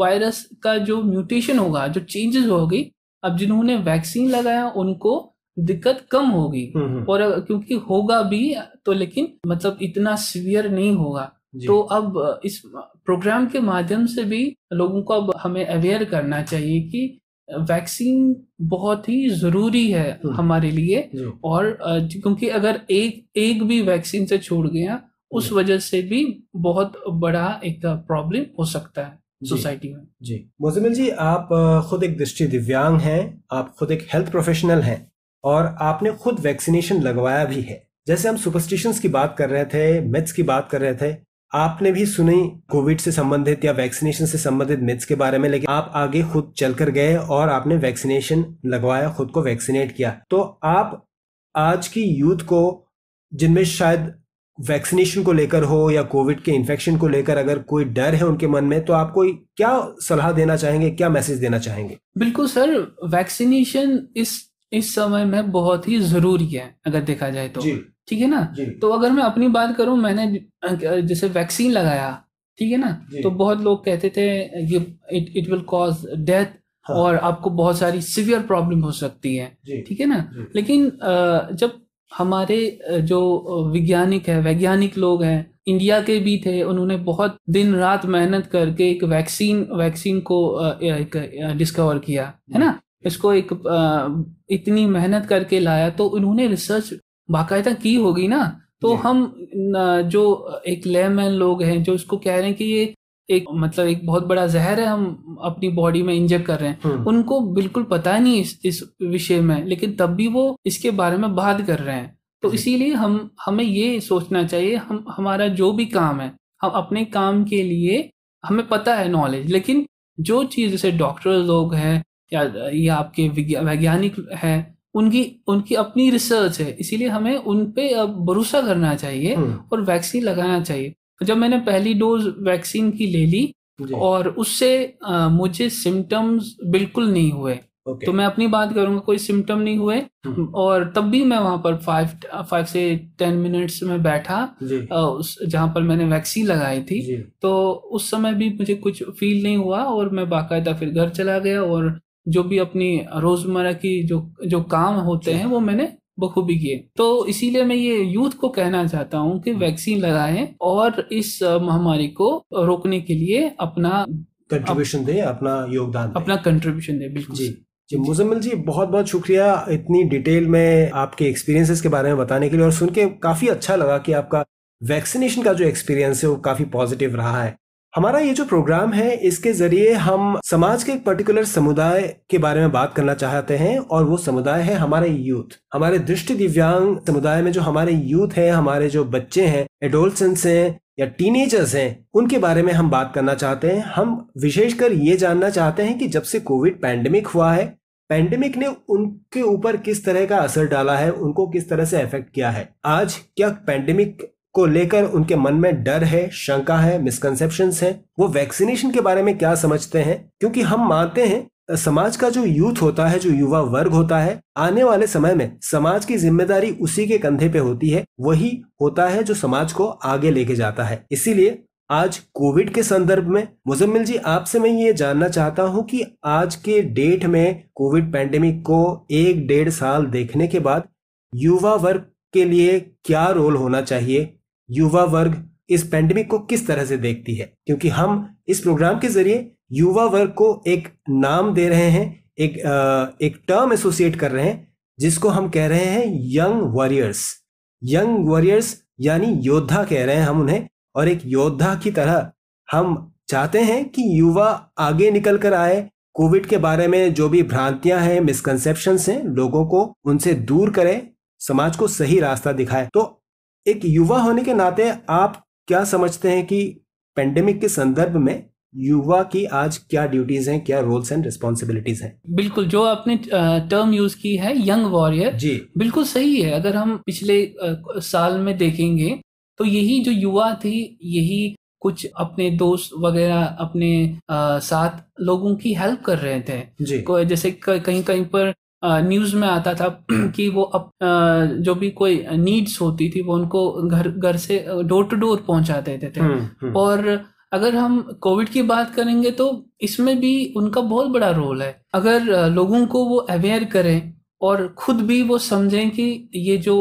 वायरस का जो म्यूटेशन होगा जो चेंजेस होगी अब जिन्होंने वैक्सीन लगाया उनको दिक्कत कम होगी हम्म, हम्म। और क्योंकि होगा भी तो लेकिन मतलब इतना सीवियर नहीं होगा तो अब इस प्रोग्राम के माध्यम से भी लोगों को अब हमें अवेयर करना चाहिए कि वैक्सीन बहुत ही ज़रूरी है हम्म। हमारे लिए और क्योंकि अगर एक एक भी वैक्सीन से छोड़ गया उस वजह से भी बहुत बड़ा एक प्रॉब्लम हो सकता है सोसाइटी में जी मुजमिल जी आप खुद एक दृष्टि दिव्यांग हैं आप खुद एक हेल्थ प्रोफेशनल हैं और आपने खुद वैक्सीनेशन लगवाया भी है जैसे हम सुपरस्टिशंस की बात कर रहे थे मिथ्स की बात कर रहे थे आपने भी सुनी कोविड से संबंधित या वैक्सीनेशन से संबंधित मिथ्स के बारे में लेकिन आप आगे खुद चलकर गए और आपने वैक्सीनेशन लगवाया खुद को वैक्सीनेट किया तो आप आज की यूथ को जिनमें शायद वैक्सीनेशन को लेकर हो या कोविड के इन्फेक्शन को लेकर अगर कोई डर है उनके मन में तो आप कोई क्या सलाह देना चाहेंगे क्या मैसेज देना चाहेंगे बिल्कुल सर वैक्सीनेशन इस इस समय में बहुत ही जरूरी है अगर देखा जाए तो ठीक है ना तो अगर मैं अपनी बात करूं मैंने जैसे वैक्सीन लगाया ठीक है ना तो बहुत लोग कहते थे ये it it will cause death और आपको बहुत सारी सिवियर प्रॉब्लम हो सकती है ठीक है ना लेकिन जब हमारे जो वैज्ञानिक है वैज्ञानिक लोग हैं इंडिया के भी थे उन्होंने बहुत दिन रात मेहनत करके एक वैक्सीन वैक्सीन को डिस्कवर किया है ना इसको एक इतनी मेहनत करके लाया तो उन्होंने रिसर्च बाकायदा की होगी ना तो हम जो एक लेमैन लोग हैं जो इसको कह रहे हैं कि ये एक मतलब एक बहुत बड़ा जहर है हम अपनी बॉडी में इंजेक्ट कर रहे हैं हम्म। उनको बिल्कुल पता नहीं इस इस विषय में लेकिन तब भी वो इसके बारे में बात कर रहे हैं तो इसीलिए हम हमें ये सोचना चाहिए हम हमारा जो भी काम है हम अपने काम के लिए हमें पता है नॉलेज लेकिन जो चीज जैसे डॉक्टर लोग हैं या ये आपके वैज्ञानिक है उनकी उनकी अपनी रिसर्च है इसीलिए हमें उन पे भरोसा करना चाहिए हम्म। और वैक्सीन लगाना चाहिए जब मैंने पहली डोज वैक्सीन की ले ली और उससे आ, मुझे सिम्टम्स बिल्कुल नहीं हुए okay. तो मैं अपनी बात करूंगा कोई सिम्टम नहीं हुए हम्म। और तब भी मैं वहां पर फाइव फाइव से टेन मिनट्स में बैठा उस जहां पर मैंने वैक्सीन लगाई थी तो उस समय भी मुझे कुछ फील नहीं हुआ और मैं बाकायदा फिर घर चला गया और जो भी अपनी रोजमर्रा की जो जो काम होते हैं वो मैंने बखूबी किए तो इसीलिए मैं ये यूथ को कहना चाहता हूँ कि वैक्सीन लगाएं और इस महामारी को रोकने के लिए अपना कंट्रीब्यूशन अप, दें अपना योगदान अपना कंट्रीब्यूशन दे बिल्कुल जी जी मुजम्मिल जी बहुत बहुत शुक्रिया इतनी डिटेल में आपके एक्सपीरियंसेस के बारे में बताने के लिए और सुन के काफ़ी अच्छा लगा कि आपका वैक्सीनेशन का जो एक्सपीरियंस है वो काफ़ी पॉजिटिव रहा है हमारा ये जो प्रोग्राम है इसके जरिए हम समाज के एक पर्टिकुलर समुदाय के बारे में बात करना चाहते हैं और वो समुदाय है हमारे यूथ हमारे दृष्टि दिव्यांग समुदाय में जो हमारे यूथ हैं हमारे जो बच्चे हैं एडोलसेंस हैं या टीनेजर्स हैं उनके बारे में हम बात करना चाहते हैं हम विशेषकर ये जानना चाहते हैं कि जब से कोविड पैंडेमिक हुआ है पैंडेमिक ने उनके ऊपर किस तरह का असर डाला है उनको किस तरह से अफेक्ट किया है आज क्या पैंडेमिक को लेकर उनके मन में डर है शंका है मिसकंसेप्शन है वो वैक्सीनेशन के बारे में क्या समझते हैं क्योंकि हम मानते हैं समाज का जो यूथ होता है जो युवा वर्ग होता है आने वाले समय में समाज की जिम्मेदारी उसी के कंधे पे होती है वही होता है जो समाज को आगे लेके जाता है इसीलिए आज कोविड के संदर्भ में मुजम्मिल जी आपसे मैं ये जानना चाहता हूँ कि आज के डेट में कोविड पैंडेमिक को एक डेढ़ साल देखने के बाद युवा वर्ग के लिए क्या रोल होना चाहिए युवा वर्ग इस पेंडेमिक को किस तरह से देखती है क्योंकि हम इस प्रोग्राम के जरिए युवा वर्ग को एक नाम दे रहे हैं एक एक टर्म एसोसिएट कर रहे हैं जिसको हम कह रहे हैं यंग वॉरियर्स यंग वॉरियर्स यानी योद्धा कह रहे हैं हम उन्हें और एक योद्धा की तरह हम चाहते हैं कि युवा आगे निकल कर आए कोविड के बारे में जो भी भ्रांतियां हैं मिसकनसेप्शन हैं लोगों को उनसे दूर करें समाज को सही रास्ता दिखाए तो एक युवा होने के नाते आप क्या समझते हैं कि पेंडेमिक के संदर्भ में युवा की आज क्या ड्यूटीज हैं क्या रोल्स एंड रिस्पॉन्सिबिलिटीज हैं बिल्कुल जो आपने टर्म यूज की है यंग वॉरियर जी बिल्कुल सही है अगर हम पिछले साल में देखेंगे तो यही जो युवा थी यही कुछ अपने दोस्त वगैरह अपने आ, साथ लोगों की हेल्प कर रहे थे जी। जैसे कहीं कहीं पर न्यूज में आता था कि वो अप, जो भी कोई नीड्स होती थी वो उनको घर घर से डोर टू डोर पहुंचा देते थे हुँ, हम्म, हुँ. हम्म। और अगर हम कोविड की बात करेंगे तो इसमें भी उनका बहुत बड़ा रोल है अगर लोगों को वो अवेयर करें और खुद भी वो समझें कि ये जो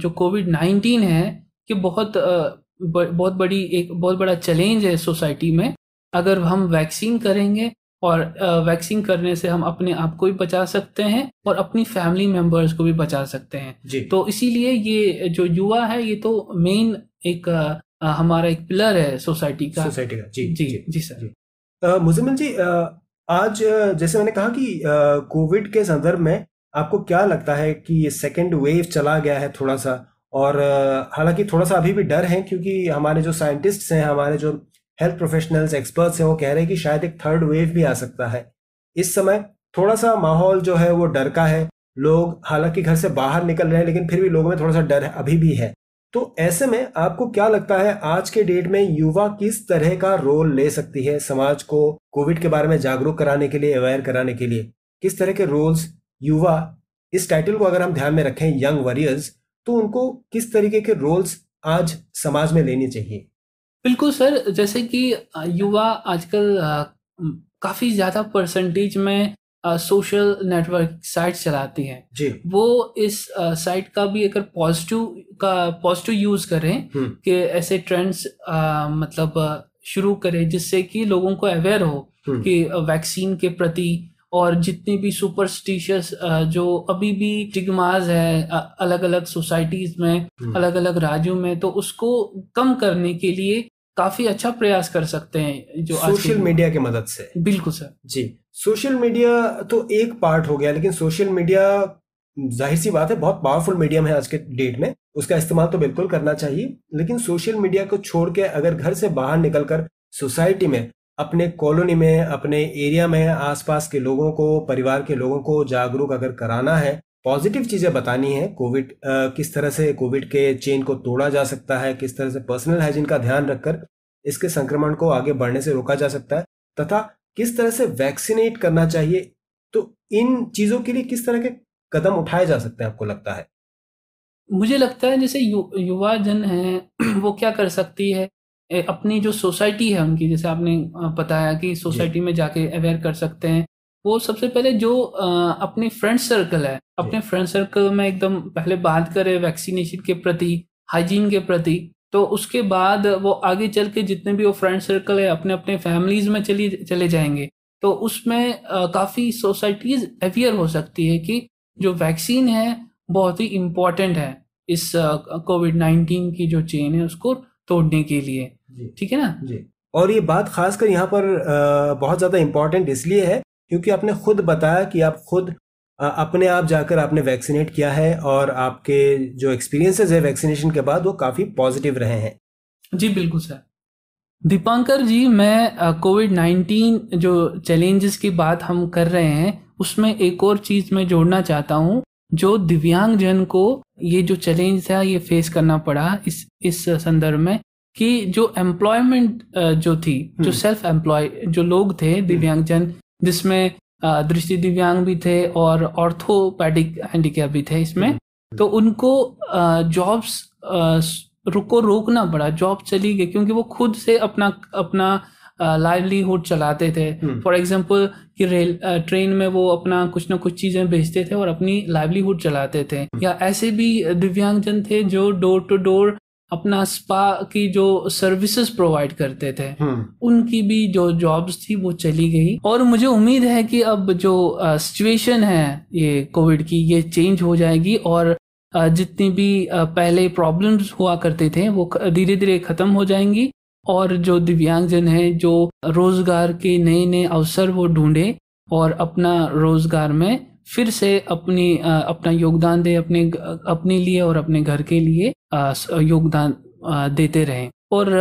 जो कोविड नाइन्टीन है कि बहुत बहुत बड़ी एक बहुत बड़ा चैलेंज है सोसाइटी में अगर हम वैक्सीन करेंगे और वैक्सीन करने से हम अपने आप को भी बचा सकते हैं और अपनी फैमिली मेंबर्स को भी बचा सकते हैं तो इसीलिए ये जो युवा है ये तो मेन एक आ, हमारा एक पिलर है सोसाइटी का सोसाइटी का जी जी जी, जी सर जी आज जैसे मैंने कहा कि कोविड के संदर्भ में आपको क्या लगता है कि ये सेकेंड वेव चला गया है थोड़ा सा और हालांकि थोड़ा सा अभी भी डर है क्योंकि हमारे जो साइंटिस्ट्स हैं हमारे जो हेल्थ प्रोफेशनल्स एक्सपर्ट्स हैं वो कह रहे हैं कि शायद एक थर्ड वेव भी आ सकता है इस समय थोड़ा सा माहौल जो है वो डर का है लोग हालांकि घर से बाहर निकल रहे हैं लेकिन फिर भी लोगों में थोड़ा सा डर अभी भी है तो ऐसे में आपको क्या लगता है आज के डेट में युवा किस तरह का रोल ले सकती है समाज को कोविड के बारे में जागरूक कराने के लिए अवेयर कराने के लिए किस तरह के रोल्स युवा इस टाइटल को अगर हम ध्यान में रखें यंग वॉरियर्स तो उनको किस तरीके के रोल्स आज समाज में लेने चाहिए बिल्कुल सर जैसे कि युवा आजकल काफ़ी ज़्यादा परसेंटेज में सोशल नेटवर्क साइट चलाती हैं जी वो इस साइट का भी अगर पॉजिटिव का पॉजिटिव यूज करें हम्म। कि ऐसे ट्रेंड्स मतलब शुरू करें जिससे कि लोगों को अवेयर हो हम्म। कि वैक्सीन के प्रति और जितनी भी सुपरस्टिशियस जो अभी भी टिगमाज है अलग अलग सोसाइटीज में हम्म। अलग अलग राज्यों में तो उसको कम करने के लिए काफी अच्छा प्रयास कर सकते हैं जो सोशल मीडिया की मदद से बिल्कुल सर जी सोशल मीडिया तो एक पार्ट हो गया लेकिन सोशल मीडिया जाहिर सी बात है बहुत पावरफुल मीडियम है आज के डेट में उसका इस्तेमाल तो बिल्कुल करना चाहिए लेकिन सोशल मीडिया को छोड़ के अगर घर से बाहर निकलकर सोसाइटी में अपने कॉलोनी में अपने एरिया में आसपास के लोगों को परिवार के लोगों को जागरूक अगर कराना है पॉजिटिव चीज़ें बतानी है कोविड किस तरह से कोविड के चेन को तोड़ा जा सकता है किस तरह से पर्सनल हाइजीन का ध्यान रखकर इसके संक्रमण को आगे बढ़ने से रोका जा सकता है तथा किस तरह से वैक्सीनेट करना चाहिए तो इन चीज़ों के लिए किस तरह के कदम उठाए जा सकते हैं आपको लगता है मुझे लगता है जैसे यु, युवा जन है वो क्या कर सकती है अपनी जो सोसाइटी है उनकी जैसे आपने बताया कि सोसाइटी में जाके अवेयर कर सकते हैं वो सबसे पहले जो आ, अपने फ्रेंड सर्कल है अपने फ्रेंड सर्कल में एकदम पहले बात करे वैक्सीनेशन के प्रति हाइजीन के प्रति तो उसके बाद वो आगे चल के जितने भी वो फ्रेंड सर्कल है अपने अपने फैमिलीज में चली चले जाएंगे तो उसमें काफ़ी सोसाइटीज अवेयर हो सकती है कि जो वैक्सीन है बहुत ही इम्पॉर्टेंट है इस कोविड नाइन्टीन की जो चेन है उसको तोड़ने के लिए ठीक है ना जी और ये बात खासकर यहाँ पर बहुत ज़्यादा इम्पॉर्टेंट इसलिए है क्योंकि आपने खुद बताया कि आप खुद अपने आप जाकर आपने वैक्सीनेट किया है और आपके जो एक्सपीरियंसेस है वैक्सीनेशन के बाद वो काफ़ी पॉजिटिव रहे हैं जी बिल्कुल सर दीपांकर जी मैं कोविड नाइन्टीन जो चैलेंजेस की बात हम कर रहे हैं उसमें एक और चीज़ मैं जोड़ना चाहता हूँ जो दिव्यांग जन को ये जो चैलेंज था ये फेस करना पड़ा इस इस संदर्भ में कि जो एम्प्लॉयमेंट जो थी जो सेल्फ एम्प्लॉय हम्म। जो लोग थे हम्म। दिव्यांगजन जिसमें दृष्टि दिव्यांग भी थे और ऑर्थोपैडिक हैंडीकैप भी थे इसमें हम्म। तो उनको जॉब्स को रोकना पड़ा जॉब चली गई क्योंकि वो खुद से अपना अपना लाइवलीहुड चलाते थे फॉर एग्जाम्पल हम्म। कि रेल ट्रेन में वो अपना कुछ ना कुछ चीजें बेचते थे और अपनी लाइवलीहुड चलाते थे हम्म। या ऐसे भी दिव्यांगजन थे जो डोर टू डोर अपना स्पा की जो सर्विसेज प्रोवाइड करते थे हम्म। उनकी भी जो जॉब्स थी वो चली गई और मुझे उम्मीद है कि अब जो सिचुएशन है ये कोविड की ये चेंज हो जाएगी और जितनी भी पहले प्रॉब्लम्स हुआ करते थे वो धीरे धीरे खत्म हो जाएंगी और जो दिव्यांगजन है जो रोजगार के नए नए अवसर वो ढूंढे और अपना रोजगार में फिर से अपनी अपना योगदान दे अपने अपने लिए और अपने घर के लिए योगदान देते रहें और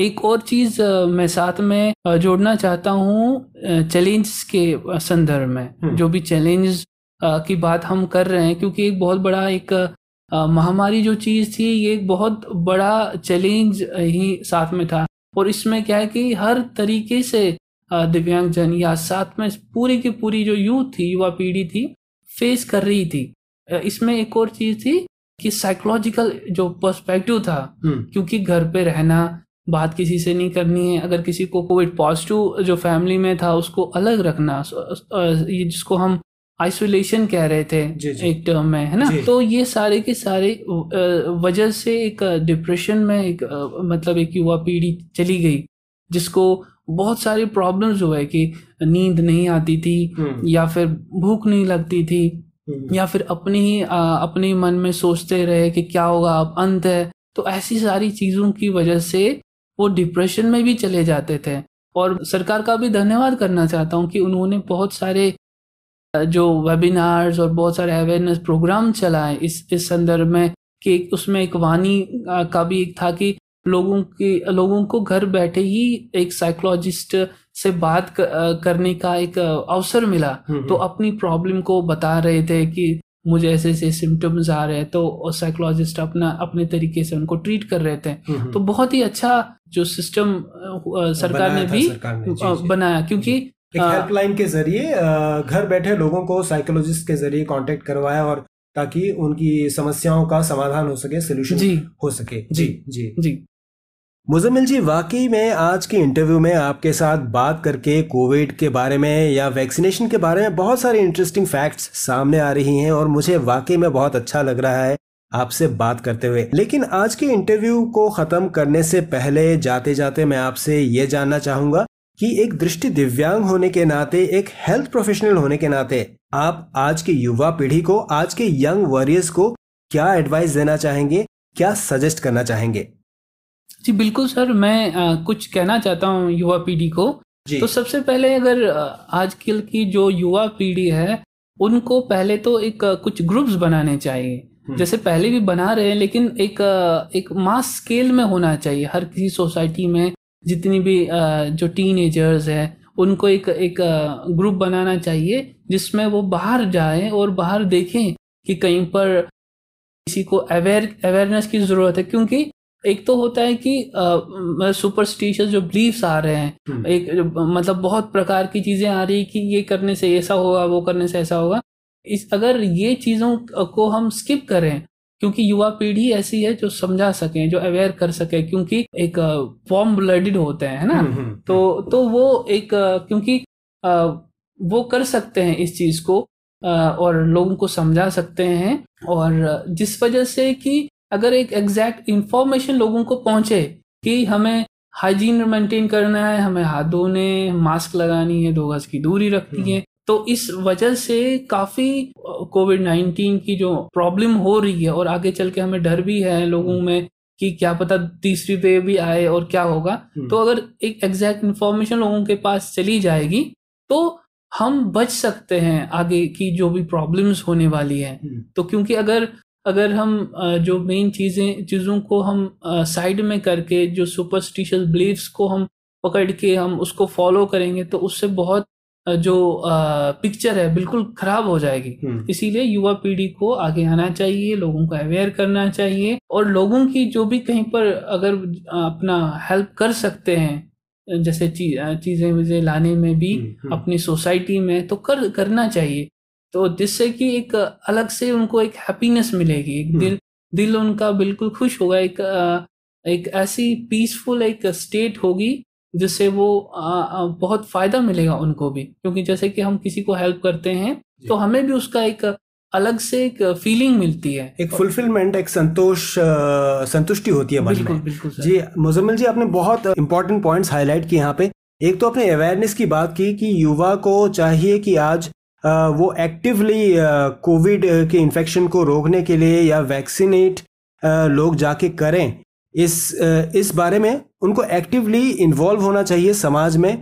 एक और चीज मैं साथ में जोड़ना चाहता हूँ चैलेंज के संदर्भ में हम्म। जो भी चैलेंज की बात हम कर रहे हैं क्योंकि एक बहुत बड़ा एक महामारी जो चीज थी ये एक बहुत बड़ा चैलेंज ही साथ में था और इसमें क्या है कि हर तरीके से दिव्यांग जन या साथ में पूरी की पूरी जो यूथ थी युवा पीढ़ी थी फेस कर रही थी इसमें एक और चीज थी कि साइकोलॉजिकल जो पर्सपेक्टिव था हम्म। क्योंकि घर पे रहना बात किसी से नहीं करनी है अगर किसी को कोविड पॉजिटिव जो फैमिली में था उसको अलग रखना ये जिसको हम आइसोलेशन कह रहे थे जी जी। एक टर्म में है ना तो ये सारे के सारे वजह से एक डिप्रेशन में एक मतलब एक युवा पीढ़ी चली गई जिसको बहुत सारी प्रॉब्लम जो है कि नींद नहीं आती थी हम्म। या फिर भूख नहीं लगती थी हम्म। या फिर अपने ही अपने मन में सोचते रहे कि क्या होगा अब अंत है तो ऐसी सारी चीज़ों की वजह से वो डिप्रेशन में भी चले जाते थे और सरकार का भी धन्यवाद करना चाहता हूँ कि उन्होंने बहुत सारे जो वेबिनार्स और बहुत सारे अवेयरनेस प्रोग्राम चलाए इस इस संदर्भ में कि उसमें एक वाणी का भी एक था कि लोगों के लोगों को घर बैठे ही एक साइकोलॉजिस्ट से बात करने का एक अवसर मिला हम्म, हम्म। तो अपनी प्रॉब्लम को बता रहे थे कि मुझे ऐसे ऐसे सिम्टम्स आ रहे हैं तो साइकोलॉजिस्ट अपना अपने तरीके से उनको ट्रीट कर रहे थे हम्म, तो बहुत ही अच्छा जो सिस्टम सरकार ने भी सरकार ने, जी, जी। बनाया क्योंकि हेल्पलाइन के जरिए घर बैठे लोगों को साइकोलॉजिस्ट के जरिए कांटेक्ट करवाया और ताकि उनकी समस्याओं का समाधान हो सके सोल्यूशन हो सके जी जी जी, जी। मुजमिल जी वाकई में आज के इंटरव्यू में आपके साथ बात करके कोविड के बारे में या वैक्सीनेशन के बारे में बहुत सारे इंटरेस्टिंग फैक्ट्स सामने आ रही हैं और मुझे वाकई में बहुत अच्छा लग रहा है आपसे बात करते हुए लेकिन आज के इंटरव्यू को ख़त्म करने से पहले जाते जाते मैं आपसे ये जानना चाहूंगा कि एक दृष्टि दिव्यांग होने के नाते एक हेल्थ प्रोफेशनल होने के नाते आप आज की युवा पीढ़ी को आज के यंग वॉरियर्स को क्या एडवाइस देना चाहेंगे क्या सजेस्ट करना चाहेंगे जी बिल्कुल सर मैं आ, कुछ कहना चाहता हूँ युवा पीढ़ी को तो सबसे पहले अगर आजकल की जो युवा पीढ़ी है उनको पहले तो एक कुछ ग्रुप्स बनाने चाहिए हम्म। जैसे पहले भी बना रहे हैं लेकिन एक एक मास स्केल में होना चाहिए हर किसी सोसाइटी में जितनी भी जो टीन एजर्स है उनको एक एक ग्रुप बनाना चाहिए जिसमें वो बाहर जाएं और बाहर देखें कि कहीं पर किसी को अवेयर अवेयरनेस की ज़रूरत है क्योंकि एक तो होता है कि सुपरस्टिशियस मतलब जो बिलीव्स आ रहे हैं हम्म। एक मतलब बहुत प्रकार की चीजें आ रही कि ये करने से ऐसा होगा वो करने से ऐसा होगा इस अगर ये चीजों को हम स्किप करें क्योंकि युवा पीढ़ी ऐसी है जो समझा सके जो अवेयर कर सके क्योंकि एक फॉर्म ब्लडेड होते हैं ना हम्म, हम्म, तो तो वो एक क्योंकि वो कर सकते हैं इस चीज को और लोगों को समझा सकते हैं और जिस वजह से कि अगर एक एग्जैक्ट इंफॉर्मेशन लोगों को पहुंचे कि हमें हाइजीन मेंटेन करना है हमें हाथ धोने मास्क लगानी है दो गज की दूरी रखनी है हम्म। तो इस वजह से काफी कोविड नाइन्टीन की जो प्रॉब्लम हो रही है और आगे चल के हमें डर भी है लोगों हम्म। में कि क्या पता तीसरी वेव भी आए और क्या होगा हम्म। तो अगर एक एग्जैक्ट इन्फॉर्मेशन लोगों के पास चली जाएगी तो हम बच सकते हैं आगे की जो भी प्रॉब्लम्स होने वाली है तो क्योंकि अगर अगर हम जो मेन चीज़ें चीज़ों को हम साइड में करके जो सुपरस्टिशियस बिलीव्स को हम पकड़ के हम उसको फॉलो करेंगे तो उससे बहुत जो पिक्चर है बिल्कुल खराब हो जाएगी हम्म। इसीलिए युवा पीढ़ी को आगे आना चाहिए लोगों को अवेयर करना चाहिए और लोगों की जो भी कहीं पर अगर अपना हेल्प कर सकते हैं जैसे चीज़ें वीज़ें लाने में भी हम्म, हम्म। अपनी सोसाइटी में तो कर करना चाहिए तो जिससे कि एक अलग से उनको एक हैप्पीनेस मिलेगी एक हम्म। दिल दिल उनका बिल्कुल खुश होगा एक एक ऐसी पीसफुल एक स्टेट होगी जिससे वो बहुत फायदा मिलेगा उनको भी क्योंकि जैसे कि हम किसी को हेल्प करते हैं तो हमें भी उसका एक अलग से एक फीलिंग मिलती है एक फुलफिलमेंट एक संतोष संतुष्टि होती है मन बिल्कुल, में बिल्कुल जी मुजम्मिल जी आपने बहुत इंपॉर्टेंट पॉइंट्स हाईलाइट किए यहाँ पे एक तो आपने अवेयरनेस की बात की कि युवा को चाहिए कि आज वो एक्टिवली कोविड के इन्फेक्शन को रोकने के लिए या वैक्सीनेट लोग जाके करें इस इस बारे में उनको एक्टिवली इन्वॉल्व होना चाहिए समाज में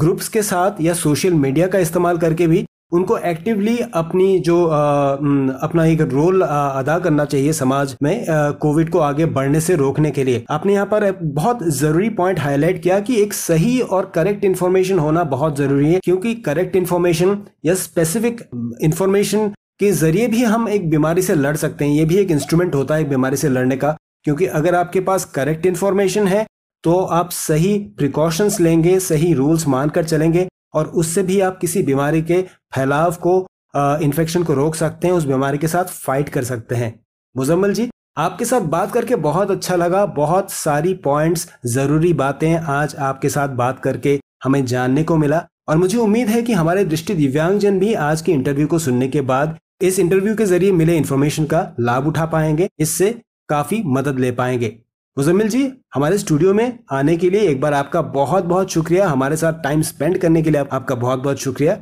ग्रुप्स के साथ या सोशल मीडिया का इस्तेमाल करके भी उनको एक्टिवली अपनी जो आ, अपना एक रोल आ, अदा करना चाहिए समाज में कोविड को आगे बढ़ने से रोकने के लिए आपने यहाँ पर बहुत ज़रूरी पॉइंट हाईलाइट किया कि एक सही और करेक्ट इन्फॉर्मेशन होना बहुत ज़रूरी है क्योंकि करेक्ट इन्फॉर्मेशन या स्पेसिफिक इन्फॉर्मेशन के ज़रिए भी हम एक बीमारी से लड़ सकते हैं ये भी एक इंस्ट्रूमेंट होता है एक बीमारी से लड़ने का क्योंकि अगर आपके पास करेक्ट इन्फॉर्मेशन है तो आप सही प्रिकॉशंस लेंगे सही रूल्स मानकर चलेंगे और उससे भी आप किसी बीमारी के फैलाव को इन्फेक्शन को रोक सकते हैं उस बीमारी के साथ फाइट कर सकते हैं मुजम्मल जी आपके साथ बात करके बहुत अच्छा लगा बहुत सारी पॉइंट्स ज़रूरी बातें आज आपके साथ बात करके हमें जानने को मिला और मुझे उम्मीद है कि हमारे दृष्टि दिव्यांगजन भी आज के इंटरव्यू को सुनने के बाद इस इंटरव्यू के जरिए मिले इन्फॉर्मेशन का लाभ उठा पाएंगे इससे काफ़ी मदद ले पाएंगे मुजम्मिल जी हमारे स्टूडियो में आने के लिए एक बार आपका बहुत बहुत शुक्रिया हमारे साथ टाइम स्पेंड करने के लिए आपका बहुत बहुत शुक्रिया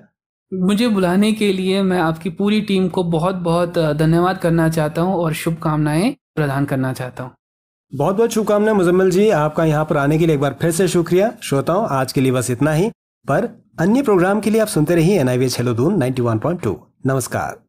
मुझे बुलाने के लिए मैं आपकी पूरी टीम को बहुत बहुत धन्यवाद करना चाहता हूँ और शुभकामनाएं प्रदान करना चाहता हूँ बहुत बहुत शुभकामनाएं मुजम्मिल जी आपका यहाँ पर आने के लिए एक बार फिर से शुक्रिया श्रोताओं आज के लिए बस इतना ही पर अन्य प्रोग्राम के लिए आप सुनते रहिए N I V one point ninety नमस्कार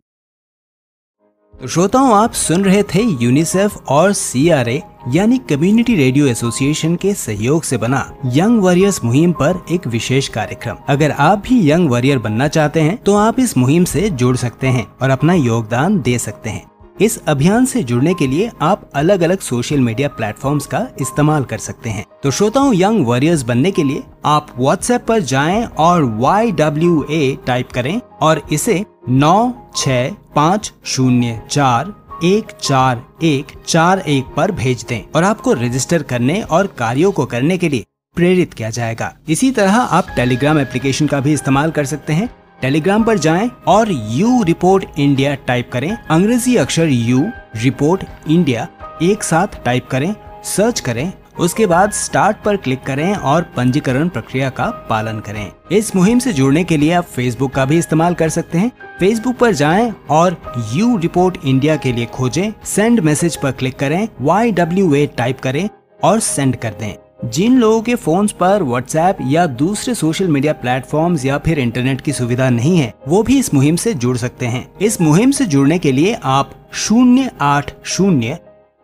श्रोताओं आप सुन रहे थे यूनिसेफ और सीआरए यानी कम्युनिटी रेडियो एसोसिएशन के सहयोग से बना यंग वॉरियर्स मुहिम पर एक विशेष कार्यक्रम अगर आप भी यंग वॉरियर बनना चाहते हैं तो आप इस मुहिम से जुड़ सकते हैं और अपना योगदान दे सकते हैं इस अभियान से जुड़ने के लिए आप अलग अलग सोशल मीडिया प्लेटफॉर्म्स का इस्तेमाल कर सकते हैं तो श्रोताओं यंग वॉरियर्स बनने के लिए आप व्हाट्सएप पर जाएं और वाई टाइप करें और इसे नौ छ पाँच शून्य चार एक चार एक चार एक पर भेज दें और आपको रजिस्टर करने और कार्यों को करने के लिए प्रेरित किया जाएगा इसी तरह आप टेलीग्राम एप्लीकेशन का भी इस्तेमाल कर सकते हैं टेलीग्राम पर जाएं और यू रिपोर्ट इंडिया टाइप करें अंग्रेजी अक्षर यू रिपोर्ट इंडिया एक साथ टाइप करें सर्च करें उसके बाद स्टार्ट पर क्लिक करें और पंजीकरण प्रक्रिया का पालन करें इस मुहिम से जुड़ने के लिए आप फेसबुक का भी इस्तेमाल कर सकते हैं फेसबुक पर जाएं और यू रिपोर्ट इंडिया के लिए खोजें सेंड मैसेज पर क्लिक करें वाई डब्ल्यू ए टाइप करें और सेंड कर दें जिन लोगों के फोन पर व्हाट्सएप या दूसरे सोशल मीडिया प्लेटफॉर्म या फिर इंटरनेट की सुविधा नहीं है वो भी इस मुहिम से जुड़ सकते हैं इस मुहिम से जुड़ने के लिए आप शून्य आठ शून्य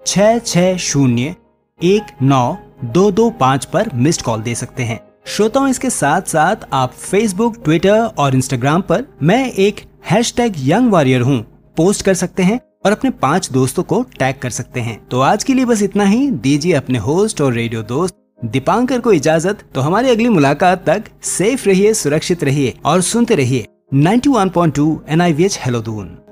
छ छ शून्य एक नौ दो दो पाँच पर मिस्ड कॉल दे सकते हैं श्रोताओं इसके साथ साथ आप फेसबुक ट्विटर और इंस्टाग्राम पर मैं एक हैश टैग यंग वॉरियर हूँ पोस्ट कर सकते हैं और अपने पांच दोस्तों को टैग कर सकते हैं तो आज के लिए बस इतना ही दीजिए अपने होस्ट और रेडियो दोस्त दीपांकर को इजाजत तो हमारी अगली मुलाकात तक सेफ रहिए सुरक्षित रहिए और सुनते रहिए 91.2 one point two N I V H हेलोदून